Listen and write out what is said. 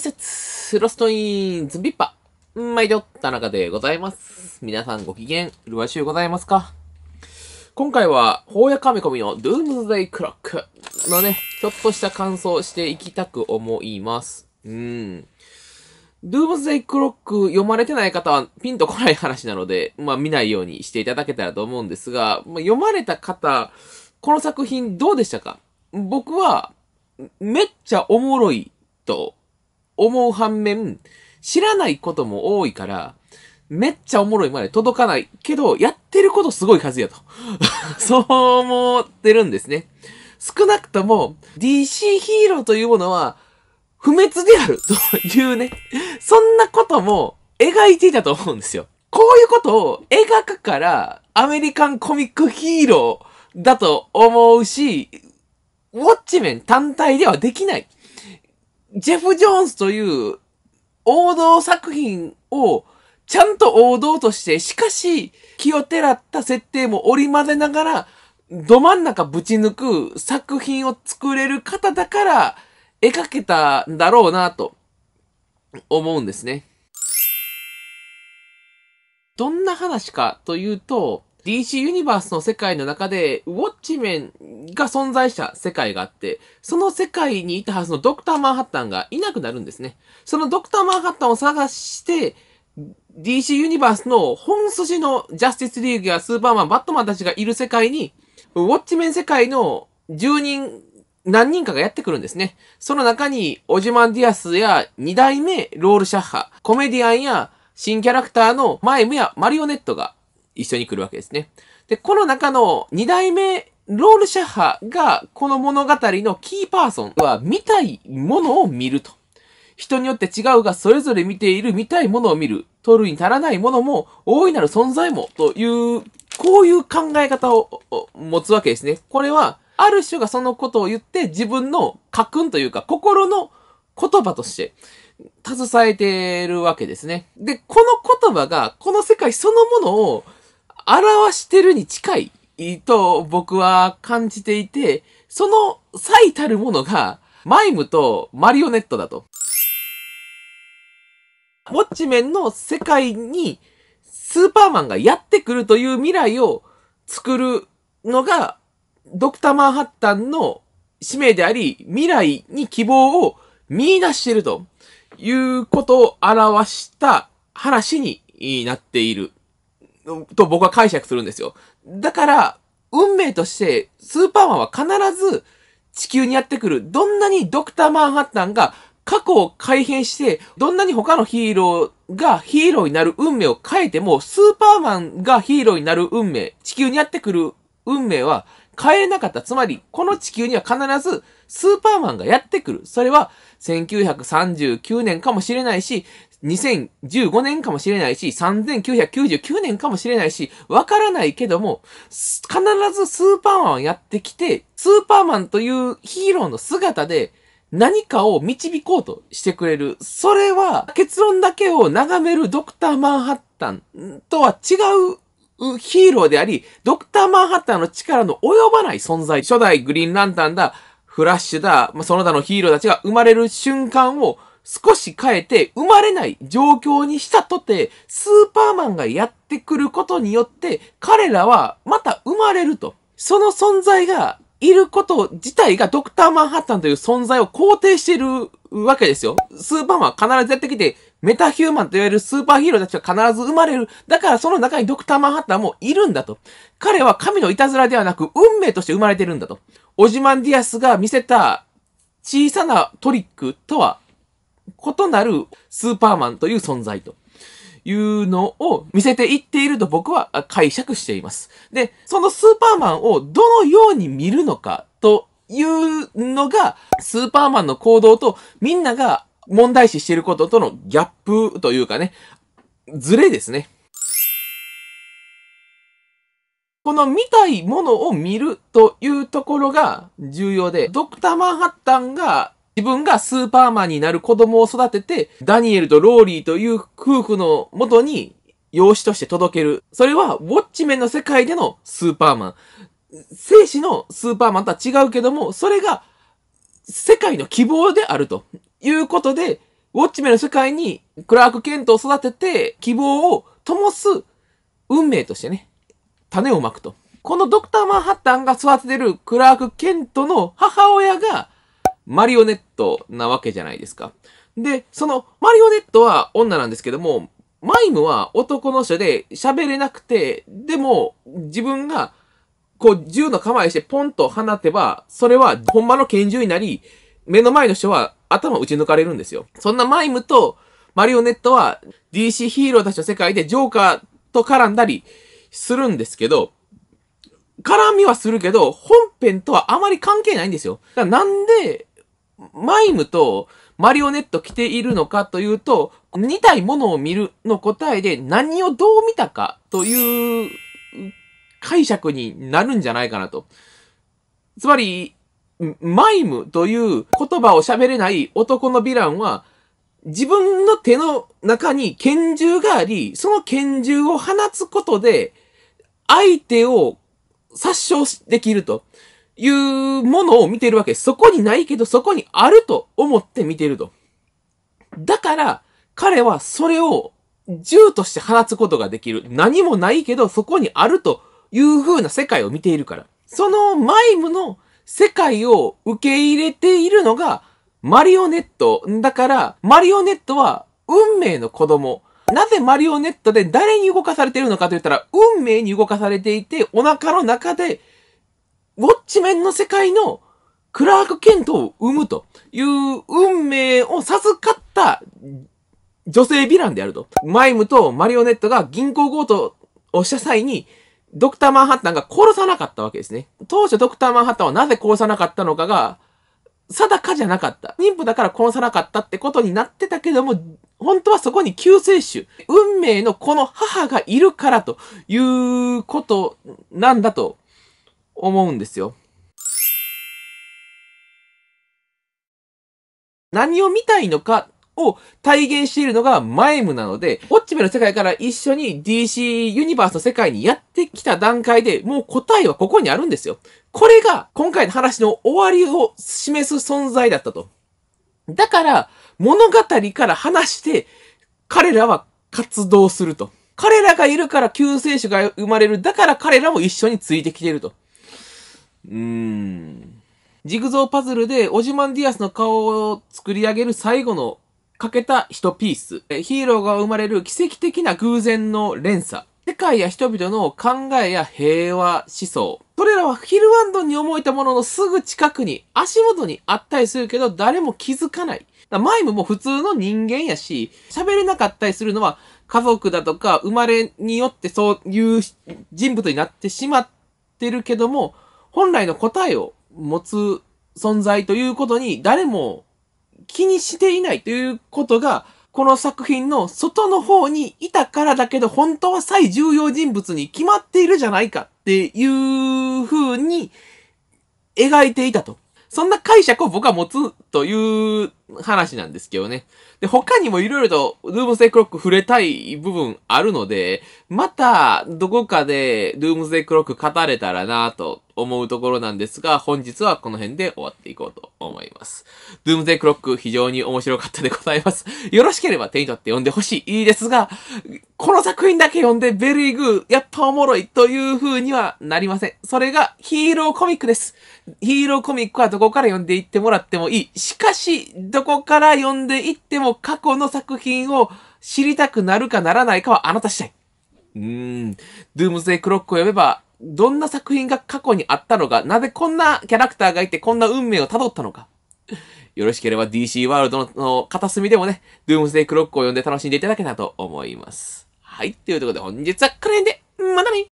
解説、ロストイン、ズンビッパ、毎度、田中でございます。皆さんご機嫌、うるわしゅうございますか今回は、荒野カメコのドゥームズデイクロックのね、ちょっとした感想をしていきたく思います。うん。ドゥームズデイクロック読まれてない方はピンとこない話なので、まあ見ないようにしていただけたらと思うんですが、まあ、読まれた方、この作品どうでしたか僕は、めっちゃおもろいと思う反面、知らないことも多いから、めっちゃおもろいまで届かないけど、やってることすごい数やと。そう思ってるんですね。少なくとも DC ヒーローというものは不滅である というね、そんなことも描いていたと思うんですよ。こういうことを描くからアメリカンコミックヒーローだと思うし、ウォッチメン単体ではできない。ジェフ・ジョーンズという王道作品をちゃんと王道として、しかし、気をてらった設定も織り交ぜながら、ど真ん中ぶち抜く作品を作れる方だから、描けたんだろうなと、思うんですね。どんな話かというと、DC ユニバースの世界の中で、ウォッチメンが存在した世界があって、その世界にいたはずのドクター・マンハッタンがいなくなるんですね。そのドクター・マンハッタンを探して、DC ユニバースの本筋のジャスティスリーグやスーパーマン、バットマンたちがいる世界に、ウォッチメン世界の10人、何人かがやってくるんですね。その中に、オジマン・ディアスや2代目ロール・シャッハ、コメディアンや新キャラクターのマイムやマリオネットが一緒に来るわけですね。で、この中の2代目ロールシャッハがこの物語のキーパーソンは見たいものを見ると。人によって違うがそれぞれ見ている見たいものを見る。取るに足らないものも大いなる存在もというこういう考え方を持つわけですね。これは、ある人がそのことを言って自分の家訓というか心の言葉として携えているわけですね。で、この言葉がこの世界そのものを表してるに近いと僕は感じていて、その最たるものが、マイムとマリオネットだと。ウォッチメンの世界にスーパーマンがやってくるという未来を作るのが、ドクターマンハッタンの使命であり、未来に希望を見出しているということを表した話になっている。と僕は解釈するんですよ。だから、運命として、スーパーマンは必ず地球にやってくる。どんなにドクター・マンハッタンが過去を改変して、どんなに他のヒーローがヒーローになる運命を変えても、スーパーマンがヒーローになる運命、地球にやってくる運命は変えなかった。つまり、この地球には必ずスーパーマンがやってくる。それは1939年かもしれないし、2015年かもしれないし、3999年かもしれないし、わからないけども、必ずスーパーマンやってきて、スーパーマンというヒーローの姿で、何かを導こうとしてくれる。それは、結論だけを眺めるドクター・マンハッタンとは違うヒーローであり、ドクター・マンハッタンの力の及ばない存在。初代グリーンランタンだ、フラッシュだ、まその他のヒーローたちが生まれる瞬間を少し変えて生まれない状況にしたとて、スーパーマンがやってくることによって、彼らはまた生まれると。その存在がいること自体がドクターマンハッタンという存在を肯定しているわけですよ。スーパーマンは必ずやってきて、メタヒューマンと言われるスーパーヒーローたちは必ず生まれる。だからその中にドクターマンハッタンもいるんだと。彼は神のいたずらではなく、運命として生まれてるんだと。オジマンディアスが見せた小さなトリックとは異なるスーパーマンという存在というのを見せていっていると僕は解釈しています。で、そのスーパーマンをどのように見るのかというのが、スーパーマンの行動とみんなが問題視していることとのギャップというかね、ズレですね。この見たいものを見るというところが重要で、ドクター・マンハッタンが自分がスーパーマンになる子供を育てて、ダニエルとローリーという夫婦の元に養子として届ける。それは、ウォッチメンの世界でのスーパーマン。生死のスーパーマンとは違うけども、それが世界の希望であるということで、ウォッチメンの世界にクラーク・ケントを育てて希望を灯す運命としてね、種をまくと。このドクター・マンハッタンが育ててるクラーク・ケントの母親がマリオネットなわけじゃないですか。で、そのマリオネットは女なんですけども、マイムは男の人で喋れなくて、でも自分がこう銃の構えしてポンと放てば、それは本場の拳銃になり、目の前の人は頭打ち抜かれるんですよ。そんなマイムとマリオネットは DC ヒーローたちの世界でジョーカーと絡んだりするんですけど、絡みはするけど、本編とはあまり関係ないんですよ。なんでマイムとマリオネット着ているのかというと、2体ものを見るの答えで何をどう見たかという解釈になるんじゃないかなと。つまり、マイムという言葉を喋れない男のヴィランは、自分の手の中に拳銃があり、その拳銃を放つことで、相手を殺傷できると。いうものを見てるわけです。そこにないけど、そこにあると思って見てると。だから、彼はそれを銃として放つことができる。何もないけど、そこにあるという風な世界を見ているから。そのマイムの世界を受け入れているのが、マリオネット。だから、マリオネットは運命の子供。なぜマリオネットで誰に動かされているのかと言ったら、運命に動かされていて、お腹の中でウォッチメンの世界のクラーク・ケントを生むという運命を授かった女性ヴィランであると。マイムとマリオネットが銀行強盗をした際に、ドクター・マンハッタンが殺さなかったわけですね。当初ドクター・マンハッタンはなぜ殺さなかったのかが、定かじゃなかった。妊婦だから殺さなかったってことになってたけども、本当はそこに救世主、運命のこの母がいるからということなんだと思うんですよ。何を見たいのかを体現しているのがマイムなので、オッチメの世界から一緒に DC ユニバースの世界にやってきた段階でもう答えはここにあるんですよ。これが今回の話の終わりを示す存在だったと。だから、物語から話して、彼らは活動すると。彼らがいるから救世主が生まれる。だから彼らも一緒についてきていると。うーん。ジグゾーパズルでオジマンディアスの顔を作り上げる最後のかけた一ピース。ヒーローが生まれる奇跡的な偶然の連鎖。世界や人々の考えや平和思想。それらはヒルワンドンに思えたもののすぐ近くに、足元にあったりするけど誰も気づかない。マイムも普通の人間やし、喋れなかったりするのは家族だとか生まれによってそういう人物になってしまってるけども、本来の答えを持つ存在ということに誰も気にしていないということが、この作品の外の方にいたからだけど、本当は最重要人物に決まっているじゃないかっていう風に描いていたと。そんな解釈を僕は持つという話なんですけどね。で、他にも色々とドゥームセイクロック触れたい部分あるので、またどこかでドゥームセイクロック語れたらなと思うところなんですが、本日はこの辺で終わっていこうと思います。ドゥームゼクロック非常に面白かったでございます。よろしければ手に取って読んでほしいですが、この作品だけ読んでベリーグー、やっぱおもろいという風にはなりません。それがヒーローコミックです。ヒーローコミックはどこから読んでいってもらってもいい。しかし、どこから読んでいっても過去の作品を知りたくなるかならないかはあなた次第。うーん。ドゥームズデイクロックを読めばどんな作品が過去にあったのか、なぜこんなキャラクターがいてこんな運命を辿ったのか。よろしければ DC ワールドの片隅でもね、ドゥームスデイクロックを読んで楽しんでいただけたらと思います。はい、ということで本日はこの辺で、またね